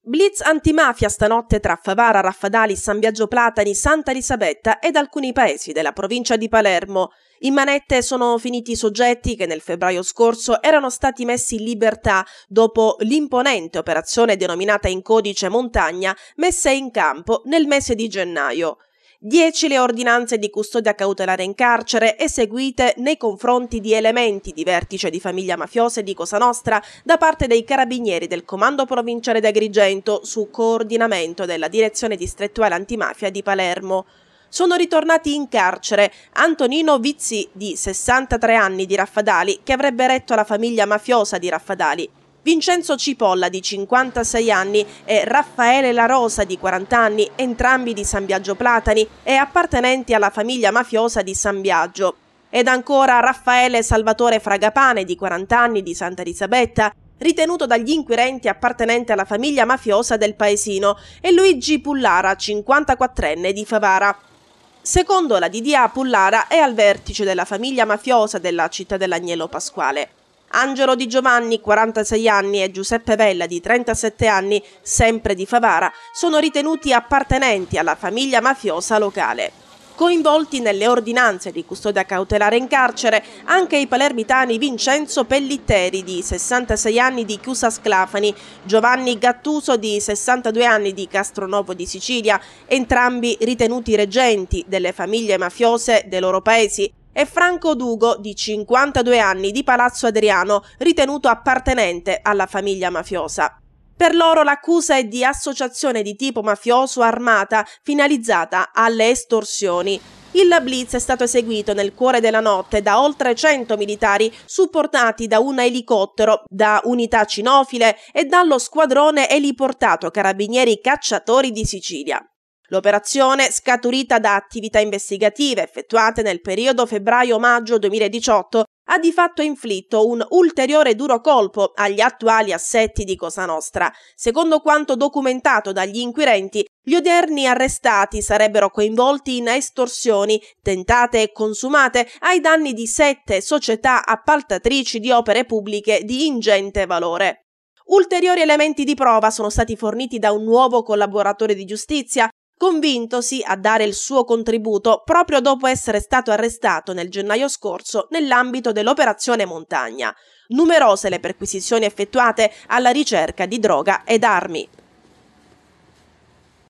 Blitz antimafia stanotte tra Favara, Raffadali, San Biagio Platani, Santa Elisabetta ed alcuni paesi della provincia di Palermo. In manette sono finiti i soggetti che nel febbraio scorso erano stati messi in libertà dopo l'imponente operazione denominata in codice Montagna messa in campo nel mese di gennaio. 10 le ordinanze di custodia cautelare in carcere eseguite nei confronti di elementi di vertice di famiglia mafiosa e di Cosa Nostra da parte dei carabinieri del Comando Provinciale di Agrigento su coordinamento della Direzione Distrettuale Antimafia di Palermo sono ritornati in carcere Antonino Vizzi, di 63 anni di Raffadali, che avrebbe retto la famiglia mafiosa di Raffadali, Vincenzo Cipolla di 56 anni e Raffaele La Rosa di 40 anni, entrambi di San Biagio Platani e appartenenti alla famiglia mafiosa di San Biagio. Ed ancora Raffaele Salvatore Fragapane di 40 anni di Santa Elisabetta, ritenuto dagli inquirenti appartenente alla famiglia mafiosa del paesino, e Luigi Pullara, 54enne di Favara. Secondo la DDA, Pullara è al vertice della famiglia mafiosa della città dell'Agnello Pasquale. Angelo Di Giovanni, 46 anni, e Giuseppe Vella, di 37 anni, sempre di Favara, sono ritenuti appartenenti alla famiglia mafiosa locale coinvolti nelle ordinanze di custodia cautelare in carcere anche i palermitani Vincenzo Pellitteri di 66 anni di Chiusa Sclafani, Giovanni Gattuso di 62 anni di Castronovo di Sicilia, entrambi ritenuti reggenti delle famiglie mafiose dei loro paesi e Franco Dugo, di 52 anni, di Palazzo Adriano, ritenuto appartenente alla famiglia mafiosa. Per loro l'accusa è di associazione di tipo mafioso armata finalizzata alle estorsioni. Il blitz è stato eseguito nel cuore della notte da oltre 100 militari supportati da un elicottero, da unità cinofile e dallo squadrone eliportato Carabinieri Cacciatori di Sicilia. L'operazione, scaturita da attività investigative effettuate nel periodo febbraio-maggio 2018, ha di fatto inflitto un ulteriore duro colpo agli attuali assetti di Cosa Nostra. Secondo quanto documentato dagli inquirenti, gli odierni arrestati sarebbero coinvolti in estorsioni tentate e consumate ai danni di sette società appaltatrici di opere pubbliche di ingente valore. Ulteriori elementi di prova sono stati forniti da un nuovo collaboratore di giustizia convintosi a dare il suo contributo proprio dopo essere stato arrestato nel gennaio scorso nell'ambito dell'operazione Montagna. Numerose le perquisizioni effettuate alla ricerca di droga ed armi.